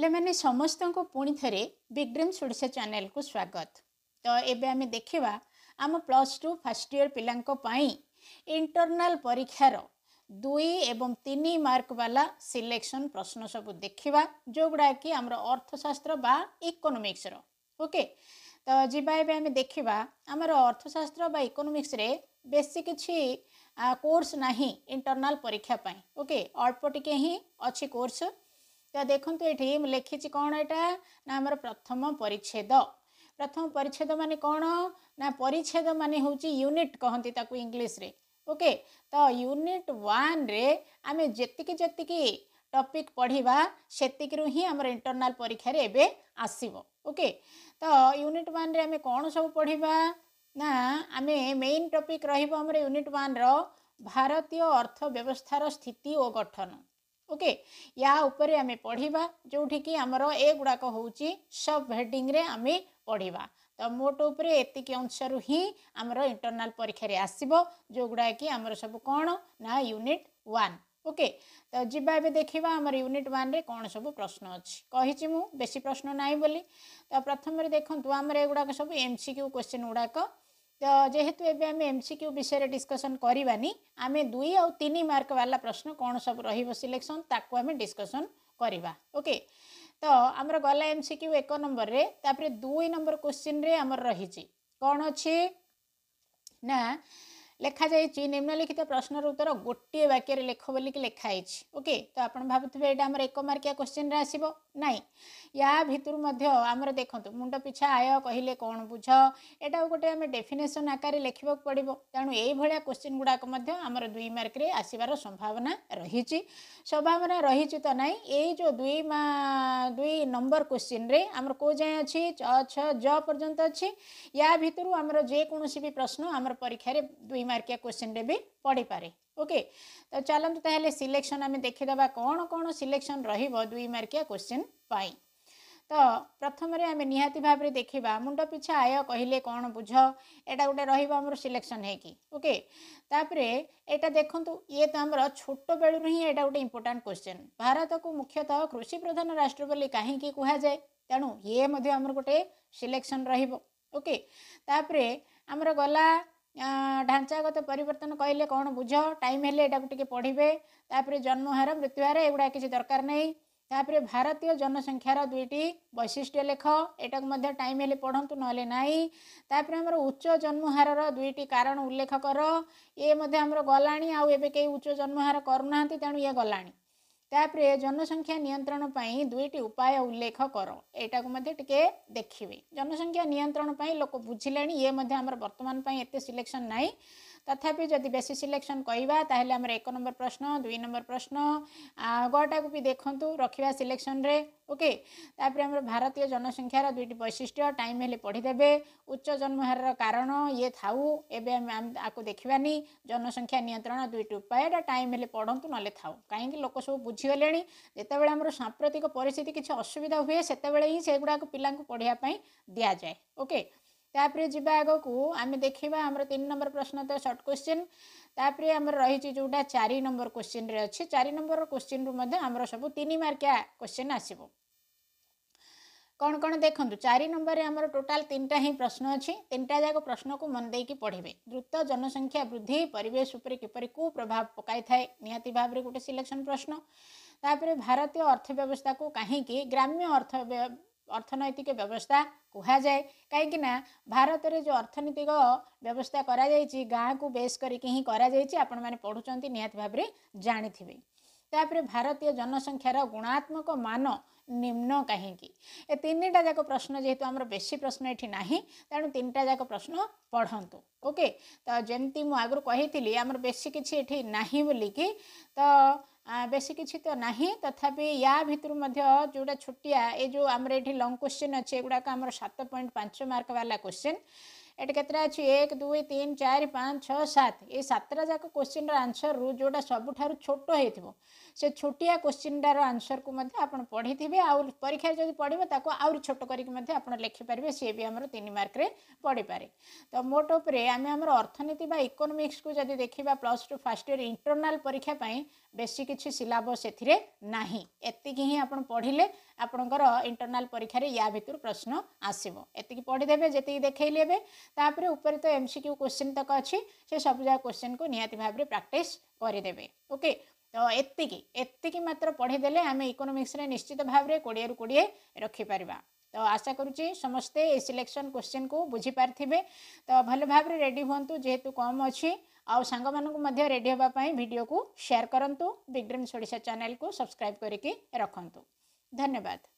पे समस्त पुणी थे बिग ड्रीम सुड़सा चेल को स्वागत तो ये आम देखा आम प्लस टू फास्ट इयर पाई इंटरनल परीक्षार दुई एवं तीन मार्क वाला सिलेक्शन प्रश्न सब देखा जो गुड़ा कि आम अर्थशास्त्र इकोनोमिक्स ओके तो जी देखा आमर अर्थशास्त्र इकोनोमिक्स बेस किसी कोर्स ना इंटरनाल परीक्षापी ओके अल्प टिके ही अच्छी कोर्स ତ ଦେଖନ୍ତୁ ଏଠି ମୁଁ ଲେଖିଛି କ'ଣ ଏଇଟା ନା ଆମର ପ୍ରଥମ ପରିଚ୍ଛେଦ ପ୍ରଥମ ପରିଚ୍ଛେଦ ମାନେ କ'ଣ ନା ପରିଚ୍ଛେଦ ମାନେ ହେଉଛି ୟୁନିଟ୍ କହନ୍ତି ତାକୁ ଇଂଲିଶରେ ଓକେ ତ ୟୁନିଟ୍ ୱାନ୍ରେ ଆମେ ଯେତିକି ଯେତିକି ଟପିକ୍ ପଢ଼ିବା ସେତିକିରୁ ହିଁ ଆମର ଇଣ୍ଟରନାଲ୍ ପରୀକ୍ଷାରେ ଏବେ ଆସିବ ଓକେ ତ ୟୁନିଟ୍ ୱାନ୍ରେ ଆମେ କ'ଣ ସବୁ ପଢ଼ିବା ନା ଆମେ ମେନ୍ ଟପିକ୍ ରହିବ ଆମର ୟୁନିଟ୍ ୱାନ୍ର ଭାରତୀୟ ଅର୍ଥ ବ୍ୟବସ୍ଥାର ସ୍ଥିତି ଓ ଗଠନ ଓକେ ୟା ଉପରେ ଆମେ ପଢ଼ିବା ଯେଉଁଠିକି ଆମର ଏଗୁଡ଼ାକ ହେଉଛି ସବ୍ ହେଡ଼ିଂରେ ଆମେ ପଢ଼ିବା ତ ମୋଟ ଉପରେ ଏତିକି ଅଂଶରୁ ହିଁ ଆମର ଇଣ୍ଟରନାଲ୍ ପରୀକ୍ଷାରେ ଆସିବ ଯେଉଁଗୁଡ଼ାକି ଆମର ସବୁ କ'ଣ ନା ୟୁନିଟ୍ ୱାନ୍ ଓକେ ତ ଯିବା ଏବେ ଦେଖିବା ଆମର ୟୁନିଟ୍ ୱାନ୍ରେ କ'ଣ ସବୁ ପ୍ରଶ୍ନ ଅଛି କହିଛି ମୁଁ ବେଶୀ ପ୍ରଶ୍ନ ନାହିଁ ବୋଲି ତ ପ୍ରଥମରେ ଦେଖନ୍ତୁ ଆମର ଏଗୁଡ଼ାକ ସବୁ ଏମ୍ ସି କ୍ୟୁ କୋଶ୍ଚିନ୍ ଗୁଡ଼ାକ ତ ଯେହେତୁ ଏବେ ଆମେ ଏମ୍ ସି କ୍ୟୁ ବିଷୟରେ ଡିସ୍କସନ୍ କରିବାନି ଆମେ ଦୁଇ ଆଉ ତିନି ମାର୍କ ବାଲା ପ୍ରଶ୍ନ କ'ଣ ସବୁ ରହିବ ସିଲେକ୍ସନ୍ ତାକୁ ଆମେ ଡିସ୍କସନ୍ କରିବା ଓକେ ତ ଆମର ଗଲା ଏମ୍ ସି କ୍ୟୁ ଏକ ନମ୍ବରରେ ତାପରେ ଦୁଇ ନମ୍ବର କୋଶ୍ଚିନ୍ରେ ଆମର ରହିଛି କ'ଣ ଅଛି ନା লেখাযাইছি নিম্নলিখিত প্রশ্নর উত্তর গোটিয়ে বাক্যের লেখ বলিকি লেখাইছি ওকে তো আপনার ভাবুবে এটা আমার এক মার্কিয়া কোশ্চিন্রে আসব না ইয়া ভিতর মধ্যে আমার দেখুন মুন্ড পিছা আয় কহিলে কোণ বুঝ এটাও গোটে আমি ডেফিনেসন আকারে লেখিবাক পড়ব তেমন এইভাবে কোশ্চিন গুড়াক মধ্যে আমার দুই মার্করে আসবার সম্ভাবনা রয়েছে সম্ভাবনা রয়েছে তো না এই যে দুই মা দুই নম্বর কোশ্চিন্রে আমার কেউ যায় অছি চ ছ জ পর্যন্ত অছি ইয়া ভিতর আমার যেকোন বি প্রশ্ন আমার পরীক্ষার দুই মার্ক मार्किया क्वेश्चन रे भी पढ़ी पारे ओके तो चलत तो सिलेक्शन आम देखीद कौन कौन सिलेक्शन रुई मार्किया क्वेश्चन पर तो प्रथम आम निहाती देखा मुंड पिछा आय कहले कौन बुझ एटा गोटे रोर सिलेक्शन होके यहाँ देखू ये तो आम छोट बेलू हिं एटा गोटे इंपोर्टां क्वेश्चन भारत को मुख्यतः कृषि प्रधान राष्ट्र बोली कहीं कहुए तेणु ये आमर गोटे सिलेक्शन रोके आमर गला ଢାଞ୍ଚାଗତ ପରିବର୍ତ୍ତନ କହିଲେ କ'ଣ ବୁଝ ଟାଇମ୍ ହେଲେ ଏଇଟାକୁ ଟିକେ ପଢ଼ିବେ ତାପରେ ଜନ୍ମହାର ମୃତ୍ୟୁହାର ଏଗୁଡ଼ା କିଛି ଦରକାର ନାହିଁ ତାପରେ ଭାରତୀୟ ଜନସଂଖ୍ୟାର ଦୁଇଟି ବୈଶିଷ୍ଟ୍ୟ ଲେଖ ଏଇଟାକୁ ମଧ୍ୟ ଟାଇମ୍ ହେଲେ ପଢ଼ନ୍ତୁ ନହେଲେ ନାହିଁ ତାପରେ ଆମର ଉଚ୍ଚ ଜନ୍ମହାରର ଦୁଇଟି କାରଣ ଉଲ୍ଲେଖ କର ଇଏ ମଧ୍ୟ ଆମର ଗଲାଣି ଆଉ ଏବେ କେହି ଉଚ୍ଚ ଜନ୍ମହାର କରୁନାହାନ୍ତି ତେଣୁ ଇଏ ଗଲାଣି આ પ્રિય જનસંખ્યા નિયંત્રણ પર બેટી ઉપાય ઉલ્લેખ કરો એટા કો મધ્ય ટીકે દેખીવી જનસંખ્યા નિયંત્રણ પર લોકો બુજી લેણી એ મધ્ય અમર વર્તમાન પર એટ સિલેક્શન નહી ତଥାପି ଯଦି ବେଶୀ ସିଲେକ୍ସନ୍ କହିବା ତାହେଲେ ଆମର ଏକ ନମ୍ବର ପ୍ରଶ୍ନ ଦୁଇ ନମ୍ବର ପ୍ରଶ୍ନ ଗୋଟାକୁ ବି ଦେଖନ୍ତୁ ରଖିବା ସିଲେକ୍ସନ୍ରେ ଓକେ ତାପରେ ଆମର ଭାରତୀୟ ଜନସଂଖ୍ୟାର ଦୁଇଟି ବୈଶିଷ୍ଟ୍ୟ ଟାଇମ୍ ହେଲେ ପଢ଼ିଦେବେ ଉଚ୍ଚ ଜନ୍ମହାରର କାରଣ ଇଏ ଥାଉ ଏବେ ଆମେ ଆକୁ ଦେଖିବାନି ଜନସଂଖ୍ୟା ନିୟନ୍ତ୍ରଣ ଦୁଇଟି ଉପାୟ ଏଇଟା ଟାଇମ୍ ହେଲେ ପଢ଼ନ୍ତୁ ନହେଲେ ଥାଉ କାହିଁକି ଲୋକ ସବୁ ବୁଝିଗଲେଣି ଯେତେବେଳେ ଆମର ସାମ୍ପ୍ରତିକ ପରିସ୍ଥିତି କିଛି ଅସୁବିଧା ହୁଏ ସେତେବେଳେ ହିଁ ସେଗୁଡ଼ାକ ପିଲାଙ୍କୁ ପଢ଼ିବା ପାଇଁ ଦିଆଯାଏ ଓକେ ତାପରେ ଯିବା ଆଗକୁ ଆମେ ଦେଖିବା ଆମର ତିନି ନମ୍ବର ପ୍ରଶ୍ନ ତ ସର୍ଟ କ୍ୱେଶ୍ଚିନ୍ ତାପରେ ଆମର ରହିଛି ଯେଉଁଟା ଚାରି ନମ୍ବର କ୍ୱେଶ୍ଚିନ୍ରେ ଅଛି ଚାରି ନମ୍ବର କ୍ୱେଶ୍ଚିନ୍ରୁ ମଧ୍ୟ ଆମର ସବୁ ତିନି ମାର୍କିଆ କ୍ୱେଶ୍ଚିନ୍ ଆସିବ କ'ଣ କ'ଣ ଦେଖନ୍ତୁ ଚାରି ନମ୍ବରରେ ଆମର ଟୋଟାଲ୍ ତିନିଟା ହିଁ ପ୍ରଶ୍ନ ଅଛି ତିନିଟା ଯାକ ପ୍ରଶ୍ନକୁ ମନ ଦେଇକି ପଢ଼ିବେ ଦ୍ରୁତ ଜନସଂଖ୍ୟା ବୃଦ୍ଧି ପରିବେଶ ଉପରେ କିପରି କୁ ପ୍ରଭାବ ପକାଇଥାଏ ନିହାତି ଭାବରେ ଗୋଟେ ସିଲେକ୍ସନ୍ ପ୍ରଶ୍ନ ତାପରେ ଭାରତୀୟ ଅର୍ଥବ୍ୟବସ୍ଥାକୁ କାହିଁକି ଗ୍ରାମ୍ୟ ଅର୍ଥ ଅର୍ଥନୈତିକ ବ୍ୟବସ୍ଥା କୁହାଯାଏ କାହିଁକିନା ଭାରତରେ ଯେଉଁ ଅର୍ଥନୈତିକ ବ୍ୟବସ୍ଥା କରାଯାଇଛି ଗାଁକୁ ବେଶ୍ କରିକି ହିଁ କରାଯାଇଛି ଆପଣମାନେ ପଢ଼ୁଛନ୍ତି ନିହାତି ଭାବରେ ଜାଣିଥିବେ ତାପରେ ଭାରତୀୟ ଜନସଂଖ୍ୟାର ଗୁଣାତ୍ମକ ମାନ ନିମ୍ନ କାହିଁକି ଏ ତିନିଟା ଯାକ ପ୍ରଶ୍ନ ଯେହେତୁ ଆମର ବେଶୀ ପ୍ରଶ୍ନ ଏଠି ନାହିଁ ତେଣୁ ତିନିଟା ଯାକ ପ୍ରଶ୍ନ ପଢ଼ନ୍ତୁ ଓକେ ତ ଯେମିତି ମୁଁ ଆଗରୁ କହିଥିଲି ଆମର ବେଶୀ କିଛି ଏଠି ନାହିଁ ବୋଲିକି ତ ବେଶୀ କିଛି ତ ନାହିଁ ତଥାପି ୟା ଭିତରୁ ମଧ୍ୟ ଯେଉଁଟା ଛୋଟିଆ ଏ ଯେଉଁ ଆମର ଏଠି ଲଙ୍ଗ କୋଶ୍ଚିନ୍ ଅଛି ଏଗୁଡ଼ାକ ଆମର ସାତ ପଏଣ୍ଟ ପାଞ୍ଚ ମାର୍କ ବାଲା କୋଶ୍ଚିନ୍ ଏଠି କେତେଟା ଅଛି ଏକ ଦୁଇ ତିନି ଚାରି ପାଞ୍ଚ ଛଅ ସାତ ଏ ସାତଟା ଯାକ କୋଶ୍ଚିନ୍ର ଆନ୍ସରରୁ ଯେଉଁଟା ସବୁଠାରୁ ଛୋଟ ହେଇଥିବ ସେ ଛୋଟିଆ କୋଶ୍ଚିନ୍ଟାର ଆନ୍ସରକୁ ମଧ୍ୟ ଆପଣ ପଢ଼ିଥିବେ ଆଉ ପରୀକ୍ଷାରେ ଯଦି ପଢ଼ିବ ତାକୁ ଆହୁରି ଛୋଟ କରିକି ମଧ୍ୟ ଆପଣ ଲେଖିପାରିବେ ସିଏ ବି ଆମର ତିନି ମାର୍କରେ ପଢ଼ିପାରେ ତ ମୋଟ ଉପରେ ଆମେ ଆମର ଅର୍ଥନୀତି ବା ଇକୋନୋମିକ୍ସକୁ ଯଦି ଦେଖିବା plus two first year internal ପରୀକ୍ଷା ପାଇଁ ବେଶୀ କିଛି ସିଲାବସ୍ ସେଥିରେ ନାହିଁ ଏତିକି ହିଁ ଆପଣ ପଢ଼ିଲେ ଆପଣଙ୍କର ଇଣ୍ଟରନାଲ୍ ପରୀକ୍ଷାରେ ୟା ଭିତରୁ ପ୍ରଶ୍ନ ଆସିବ ଏତିକି ପଢ଼ିଦେବେ ଯେତିକି ଦେଖେଇଲି ଏବେ ତାପରେ ଉପରେ ତ ଏମ୍ ସି କ୍ୟୁ କୋଶ୍ଚିନ୍ ତକ ଅଛି ସେ ସବୁଯାକ କୋଶ୍ଚିନ୍କୁ ନିହାତି ଭାବରେ ପ୍ରାକ୍ଟିସ୍ କରିଦେବେ ଓକେ ତ ଏତିକି ଏତିକି ମାତ୍ର ପଢ଼ିଦେଲେ ଆମେ ଇକୋନୋମିକ୍ସରେ ନିଶ୍ଚିତ ଭାବରେ କୋଡ଼ିଏରୁ କୋଡ଼ିଏ ରଖିପାରିବା ତ ଆଶା କରୁଛି ସମସ୍ତେ ଏ ସିଲେକ୍ସନ୍ କୋଶ୍ଚିନ୍କୁ ବୁଝିପାରିଥିବେ ତ ଭଲ ଭାବରେ ରେଡ଼ି ହୁଅନ୍ତୁ ଯେହେତୁ କମ୍ ଅଛି ଆଉ ସାଙ୍ଗମାନଙ୍କୁ ମଧ୍ୟ ରେଡ଼ି ହେବା ପାଇଁ ଭିଡ଼ିଓକୁ ସେୟାର କରନ୍ତୁ ବିଗ୍ ଡ୍ରିମ୍ସ ଓଡ଼ିଶା ଚ୍ୟାନେଲ୍କୁ ସବସ୍କ୍ରାଇବ୍ କରିକି ରଖନ୍ତୁ धन्यवाद